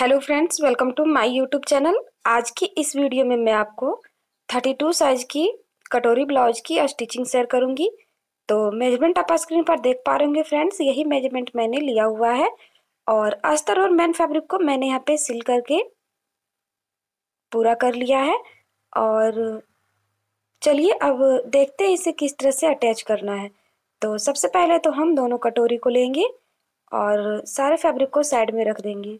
hello friends welcome to my YouTube channel आज की इस वीडियो में मैं आपको 32 साइज की कटोरी ब्लाउज की स्टिचिंग शेयर करूंगी तो मेजरमेंट आप स्क्रीन पर देख पा रहे होंगे फ्रेंड्स यही मेजरमेंट मैंने लिया हुआ है और अस्तर और मैन फैब्रिक को मैंने यहाँ पे सिल करके पूरा कर लिया है और चलिए अब देखते हैं इसे किस तरह से अटैच करना है तो सबसे पहले तो हम दोनों कटोरी को लेंगे और सारे फैब्रिक को साइड में रख देंगे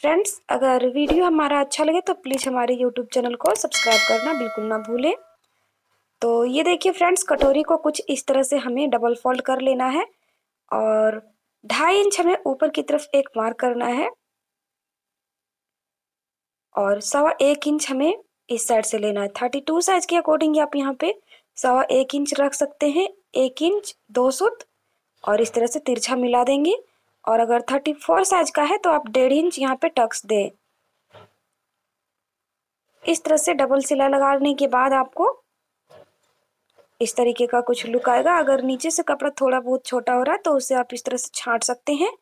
फ्रेंड्स अगर वीडियो हमारा अच्छा लगे तो प्लीज़ हमारे यूट्यूब चैनल को सब्सक्राइब करना बिल्कुल ना भूलें तो ये देखिए फ्रेंड्स कटोरी को कुछ इस तरह से हमें डबल फोल्ड कर लेना है और ढाई इंच हमें ऊपर की तरफ एक मार्क करना है और सवा एक इंच हमें इस साइड से लेना है थर्टी टू साइज के अकॉर्डिंग आप यहाँ पे सवा एक इंच रख सकते हैं एक इंच दो सूत और इस तरह से तिरछा मिला देंगे और अगर थर्टी फोर साइज का है तो आप डेढ़ इंच यहाँ पे टक्स दें इस तरह से डबल सिलाई लगाने के बाद आपको इस तरीके का कुछ लुक आएगा अगर नीचे से कपड़ा थोड़ा बहुत छोटा हो रहा है तो उसे आप इस तरह से छांट सकते हैं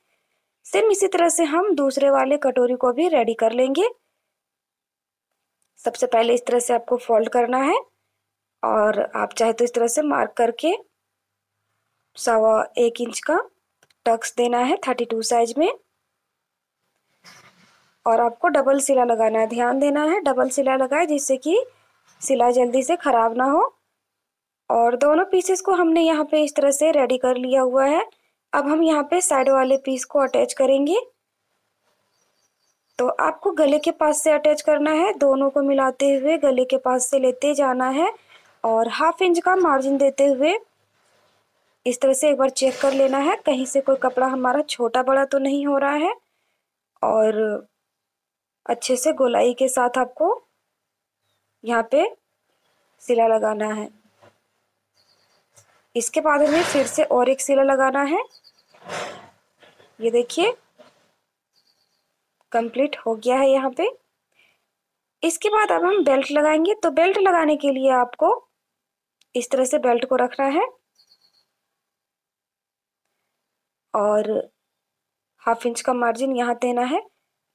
सेम इसी तरह से हम दूसरे वाले कटोरी को भी रेडी कर लेंगे सबसे पहले इस तरह से आपको फोल्ड करना है और आप चाहे तो इस तरह से मार्क करके सवा एक इंच का टक्स देना है थर्टी टू साइज में और आपको डबल सिला लगाना है ध्यान देना है डबल सिला लगाए जिससे कि सिला जल्दी से ख़राब ना हो और दोनों पीसेस को हमने यहाँ पे इस तरह से रेडी कर लिया हुआ है अब हम यहाँ पे साइड वाले पीस को अटैच करेंगे तो आपको गले के पास से अटैच करना है दोनों को मिलाते हुए गले के पास से लेते जाना है और हाफ इंच का मार्जिन देते हुए इस तरह से एक बार चेक कर लेना है कहीं से कोई कपड़ा हमारा छोटा बड़ा तो नहीं हो रहा है और अच्छे से गोलाई के साथ आपको यहाँ पे सिला लगाना है इसके बाद हमें फिर से और एक सिला लगाना है ये देखिए कंप्लीट हो गया है यहाँ पे इसके बाद अब हम बेल्ट लगाएंगे तो बेल्ट लगाने के लिए आपको इस तरह से बेल्ट को रखना है और हाफ इंच का मार्जिन यहाँ देना है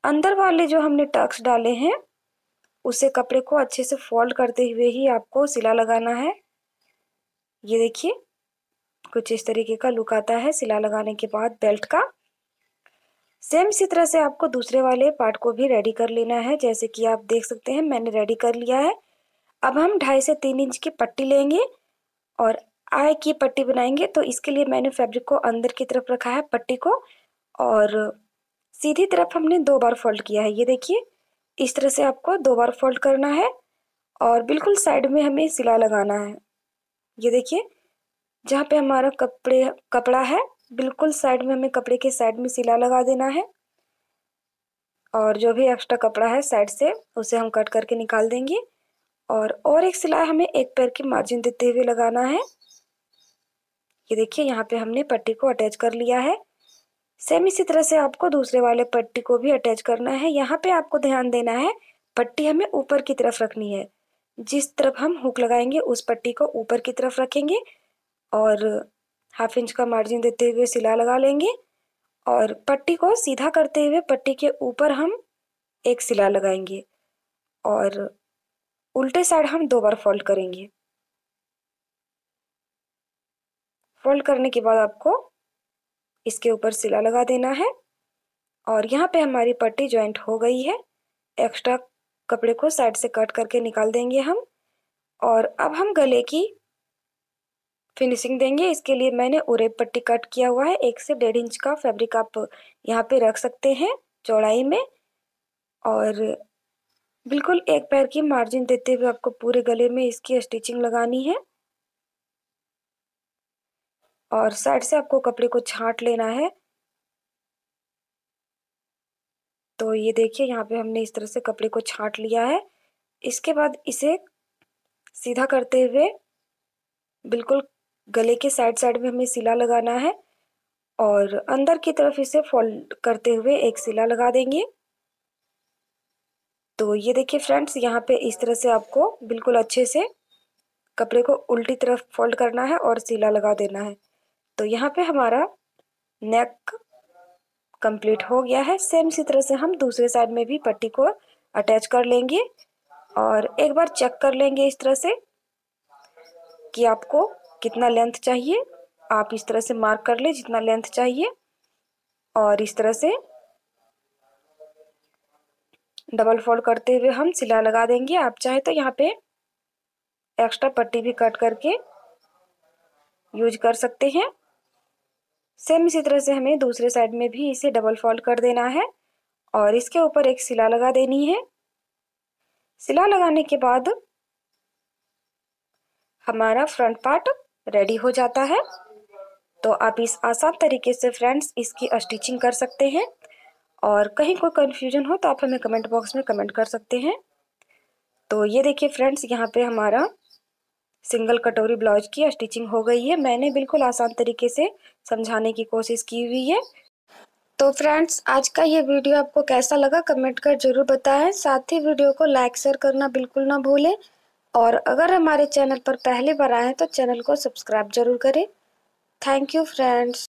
अंदर वाले जो हमने टक्स डाले हैं उसे कपड़े को अच्छे से फोल्ड करते हुए ही आपको सिला लगाना है ये देखिए कुछ इस तरीके का लुक आता है सिला लगाने के बाद बेल्ट का सेम इसी तरह से आपको दूसरे वाले पार्ट को भी रेडी कर लेना है जैसे कि आप देख सकते हैं मैंने रेडी कर लिया है अब हम ढाई से तीन इंच की पट्टी लेंगे और आय की पट्टी बनाएंगे तो इसके लिए मैंने फैब्रिक को अंदर की तरफ रखा है पट्टी को और सीधी तरफ हमने दो बार फोल्ड किया है ये देखिए इस तरह से आपको दो बार फोल्ड करना है और बिल्कुल साइड में हमें सिला लगाना है ये देखिए जहाँ पे हमारा कपड़े कपड़ा है बिल्कुल साइड में हमें कपड़े के साइड में सिला लगा देना है और जो भी एक्स्ट्रा कपड़ा है साइड से उसे हम कट करके निकाल देंगे और और एक सिलाई हमें एक पैर की मार्जिन देते हुए लगाना है ये देखिए यहाँ पे हमने पट्टी को अटैच कर लिया है सेम इसी तरह से आपको दूसरे वाले पट्टी को भी अटैच करना है यहाँ पे आपको ध्यान देना है पट्टी हमें ऊपर की तरफ रखनी है जिस तरफ हम हुक लगाएंगे उस पट्टी को ऊपर की तरफ रखेंगे और हाफ इंच का मार्जिन देते हुए सिला लगा लेंगे और पट्टी को सीधा करते हुए पट्टी के ऊपर हम एक सिला लगाएंगे और उल्टे साइड हम दो बार फोल्ड करेंगे फोल्ड करने के बाद आपको इसके ऊपर सिला लगा देना है और यहाँ पे हमारी पट्टी ज्वाइंट हो गई है एक्स्ट्रा कपड़े को साइड से कट करके निकाल देंगे हम और अब हम गले की फिनिशिंग देंगे इसके लिए मैंने उरेब पट्टी कट किया हुआ है एक से डेढ़ इंच का फैब्रिक आप यहाँ पे रख सकते हैं चौड़ाई में और बिल्कुल एक पैर की मार्जिन देते हुए आपको पूरे गले में इसकी स्टिचिंग लगानी है और साइड से आपको कपड़े को छांट लेना है तो ये देखिए यहाँ पे हमने इस तरह से कपड़े को छांट लिया है इसके बाद इसे सीधा करते हुए बिल्कुल गले के साइड साइड में हमें सिला लगाना है और अंदर की तरफ इसे फोल्ड करते हुए एक सिला लगा देंगे तो ये देखिए फ्रेंड्स यहाँ पे इस तरह से आपको बिल्कुल अच्छे से कपड़े को उल्टी तरफ फोल्ड करना है और सिला लगा देना है तो यहाँ पे हमारा नेक कंप्लीट हो गया है सेम इसी तरह से हम दूसरे साइड में भी पट्टी को अटैच कर लेंगे और एक बार चेक कर लेंगे इस तरह से कि आपको कितना लेंथ चाहिए आप इस तरह से मार्क कर ले जितना लेंथ चाहिए और इस तरह से डबल फोल्ड करते हुए हम सिलाई लगा देंगे आप चाहे तो यहाँ पे एक्स्ट्रा पट्टी भी कट करके यूज कर सकते हैं सेम इसी तरह से हमें दूसरे साइड में भी इसे डबल फोल्ड कर देना है और इसके ऊपर एक सिला लगा देनी है सिला लगाने के बाद हमारा फ्रंट पार्ट रेडी हो जाता है तो आप इस आसान तरीके से फ्रेंड्स इसकी स्टिचिंग कर सकते हैं और कहीं कोई कन्फ्यूजन हो तो आप हमें कमेंट बॉक्स में कमेंट कर सकते हैं तो ये देखिए फ्रेंड्स यहाँ पे हमारा सिंगल कटोरी ब्लाउज की स्टिचिंग हो गई है मैंने बिल्कुल आसान तरीके से समझाने की कोशिश की हुई है तो फ्रेंड्स आज का ये वीडियो आपको कैसा लगा कमेंट कर जरूर बताएं साथ ही वीडियो को लाइक शेयर करना बिल्कुल ना भूलें और अगर हमारे चैनल पर पहली बार आए तो चैनल को सब्सक्राइब जरूर करें थैंक यू फ्रेंड्स